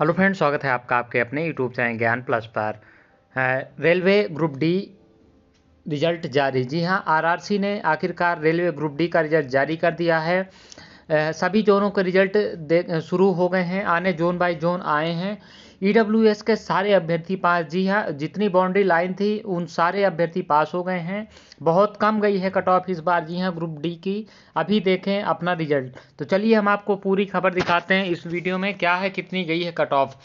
hello friend स्वागत है आपका आपके अपने यूट्यूब चैनल ज्ञान प्लस पर रेलवे ग्रुप डी रिजल्ट जारी जी हाँ आरआरसी ने आखिरकार रेलवे ग्रुप डी का रिजल्ट जारी कर दिया है सभी जोनों के रिजल्ट शुरू हो गए हैं आने जोन बाय जोन आए हैं ई e के सारे अभ्यर्थी पास जी हाँ जितनी बाउंड्री लाइन थी उन सारे अभ्यर्थी पास हो गए हैं बहुत कम गई है कट ऑफ इस बार जी हाँ ग्रुप डी की अभी देखें अपना रिजल्ट तो चलिए हम आपको पूरी खबर दिखाते हैं इस वीडियो में क्या है कितनी गई है कट ऑफ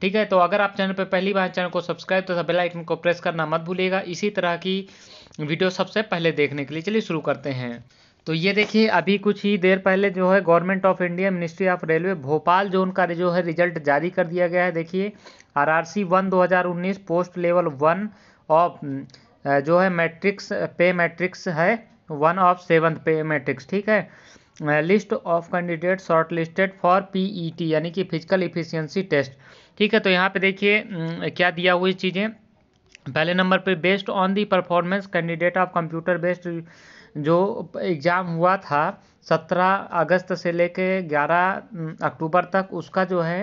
ठीक है तो अगर आप चैनल पर पहली बार चैनल को सब्सक्राइब तथा तो बेल आइकन को प्रेस करना मत भूलिएगा इसी तरह की वीडियो सबसे पहले देखने के लिए चलिए शुरू करते हैं तो ये देखिए अभी कुछ ही देर पहले जो है government of India ministry of railway Bhopal zone का जो है रिजल्ट जारी कर दिया गया है देखिए आर आर सी वन दो हज़ार उन्नीस पोस्ट लेवल वन ऑफ जो है मैट्रिक्स पे मैट्रिक्स है one of seven pay matrix ठीक है list of candidate short listed for P E T यानी कि फिजिकल इफिशियंसी टेस्ट ठीक है तो यहाँ पर देखिए क्या दिया हुई चीज़ें पहले नंबर पर based on the performance candidate of computer based जो एग्जाम हुआ था सत्रह अगस्त से कर ग्यारह अक्टूबर तक उसका जो है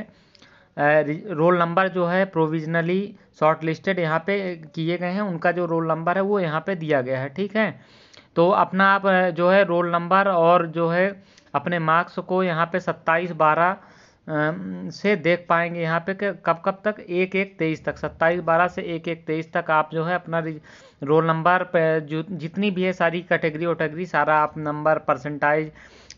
रोल नंबर जो है प्रोविजनली शॉर्ट लिस्टेड यहाँ पर किए गए हैं उनका जो रोल नंबर है वो यहाँ पे दिया गया है ठीक है तो अपना आप जो है रोल नंबर और जो है अपने मार्क्स को यहाँ पे सत्ताईस बारह से देख पाएंगे यहाँ पे कब कब तक एक एक तेईस तक सत्ताईस बारह से एक एक तेईस तक आप जो है अपना रोल नंबर जितनी भी है सारी कैटेगरी वटेगरी सारा आप नंबर परसेंटाइज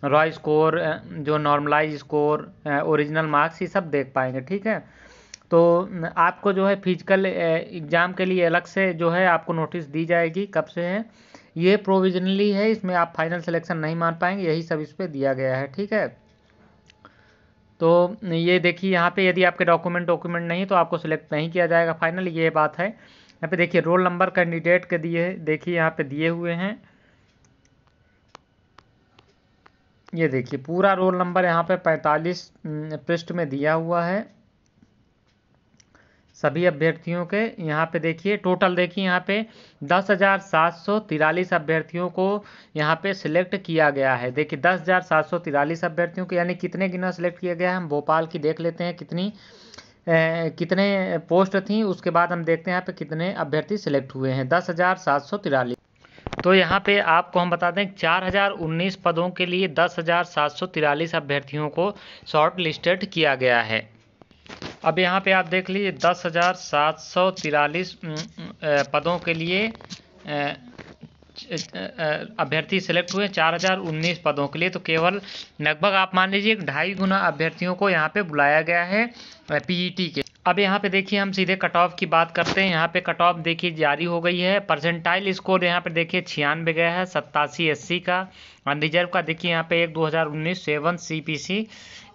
रॉय स्कोर जो नॉर्मलाइज स्कोर ओरिजिनल मार्क्स ये सब देख पाएंगे ठीक है तो आपको जो है फिजिकल एग्ज़ाम के लिए अलग से जो है आपको नोटिस दी जाएगी कब से है ये प्रोविजनली है इसमें आप फाइनल सिलेक्शन नहीं मान पाएंगे यही सब इस पर दिया गया है ठीक है तो ये देखिए यहाँ पे यदि आपके डॉक्यूमेंट डॉक्यूमेंट नहीं तो आपको सिलेक्ट नहीं किया जाएगा फाइनल ये बात है यहाँ पे देखिए रोल नंबर कैंडिडेट के दिए देखिए यहाँ पे दिए हुए हैं ये देखिए पूरा रोल नंबर यहाँ पे 45 पृष्ठ में दिया हुआ है सभी अभ्यर्थियों के यहाँ पे देखिए टोटल देखिए यहाँ पे दस हज़ार सात सौ तिरालीस अभ्यर्थियों को यहाँ पे सिलेक्ट किया गया है देखिए दस हज़ार सात सौ तिरालीस अभ्यर्थियों को यानी कितने गिना सिलेक्ट किया गया है हम भोपाल की देख लेते हैं कितनी ए, कितने पोस्ट थी उसके बाद हम देखते हैं यहाँ पे कितने अभ्यर्थी सिलेक्ट हुए हैं दस हज़ार सात सौ तिरालीस तो यहाँ पे आपको हम बता दें चार हज़ार उन्नीस पदों के लिए दस हज़ार सात सौ तिरालीस अभ्यर्थियों को शॉर्ट लिस्टेड किया गया है अब यहाँ पे आप देख लीजिए दस हज़ार सात सौ तिरालीस पदों के लिए अभ्यर्थी सेलेक्ट हुए चार हज़ार उन्नीस पदों के लिए तो केवल लगभग आप मान लीजिए ढाई गुना अभ्यर्थियों को यहाँ पे बुलाया गया है पीईटी के अब यहाँ पे देखिए हम सीधे कट ऑफ की बात करते हैं यहाँ पे कट ऑफ देखिए जारी हो गई है परसेंटाइल स्कोर यहाँ पे देखिए छियानवे गया है सत्तासी अस्सी का अनरिजर्व का देखिए यहाँ पे एक 2019 सेवन सीपीसी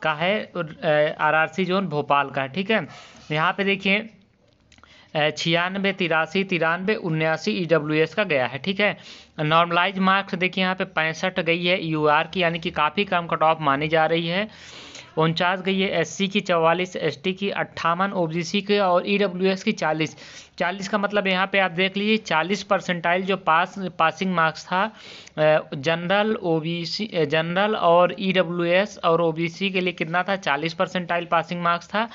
का है आरआरसी जोन भोपाल का है ठीक है यहाँ पे देखिए छियानवे तिरासी तिरानवे उन्यासी ई डब्ल्यू एस का गया है ठीक है नॉर्मलाइज मार्क्स देखिए यहाँ पे पैंसठ गई है यू आर की यानी कि काफ़ी कम कट ऑफ मानी जा रही है उनचास गई है एससी की चवालीस एसटी की अट्ठावन ओबीसी की और ईडब्ल्यूएस e की चालीस चालीस का मतलब यहाँ पे आप देख लीजिए चालीस परसेंटाइल जो पास पासिंग मार्क्स था जनरल ओबीसी जनरल और ईडब्ल्यूएस e और ओबीसी के लिए कितना था चालीस परसेंटाइल पासिंग मार्क्स था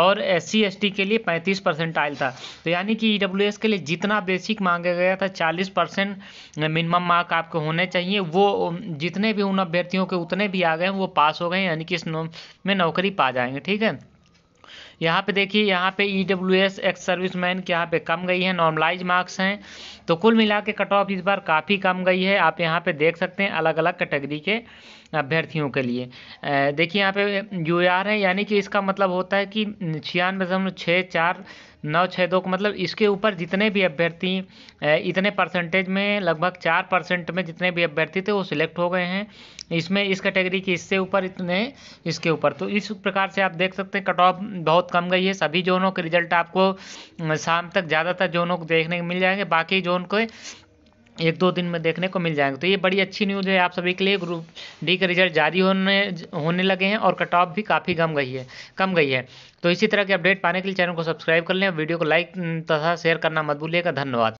और एस सी के लिए पैंतीस परसेंटाइल था तो यानी कि ई e के लिए जितना बेसिक मांगा गया था चालीस परसेंट मिनिमम मार्क आपको होने चाहिए वो जितने भी उन अभ्यर्थियों के उतने भी आ गए हैं वो पास हो गए यानी कि इस में नौकरी पा जाएंगे ठीक है यहाँ पे देखिए यहाँ पे E W S ex service man के यहाँ पे कम गई है नॉर्मलाइज मार्क्स हैं तो कुल मिला के कट ऑफ इस बार काफ़ी कम गई है आप यहाँ पे देख सकते हैं अलग अलग कैटेगरी के अभ्यर्थियों के लिए देखिए यहाँ पे यू आर है यानी कि इसका मतलब होता है कि छियानवे दशमलव छः चार नौ छः दो मतलब इसके ऊपर जितने भी अभ्यर्थी इतने परसेंटेज में लगभग चार परसेंट में जितने भी अभ्यर्थी थे वो सिलेक्ट हो गए हैं इसमें इस कैटेगरी के इससे ऊपर इतने इसके ऊपर तो इस प्रकार से आप देख सकते हैं कट ऑफ बहुत कम गई है सभी जोनों के रिजल्ट आपको शाम तक ज़्यादातर जोनों को देखने को मिल जाएंगे बाकी जोन के एक दो दिन में देखने को मिल जाएंगे तो ये बड़ी अच्छी न्यूज़ है आप सभी के लिए ग्रुप डी के रिजल्ट जारी होने होने लगे हैं और कट ऑफ भी काफ़ी कम गई है कम गई है तो इसी तरह के अपडेट पाने के लिए चैनल को सब्सक्राइब कर लें वीडियो को लाइक तथा शेयर करना मत भूलिएगा धन्यवाद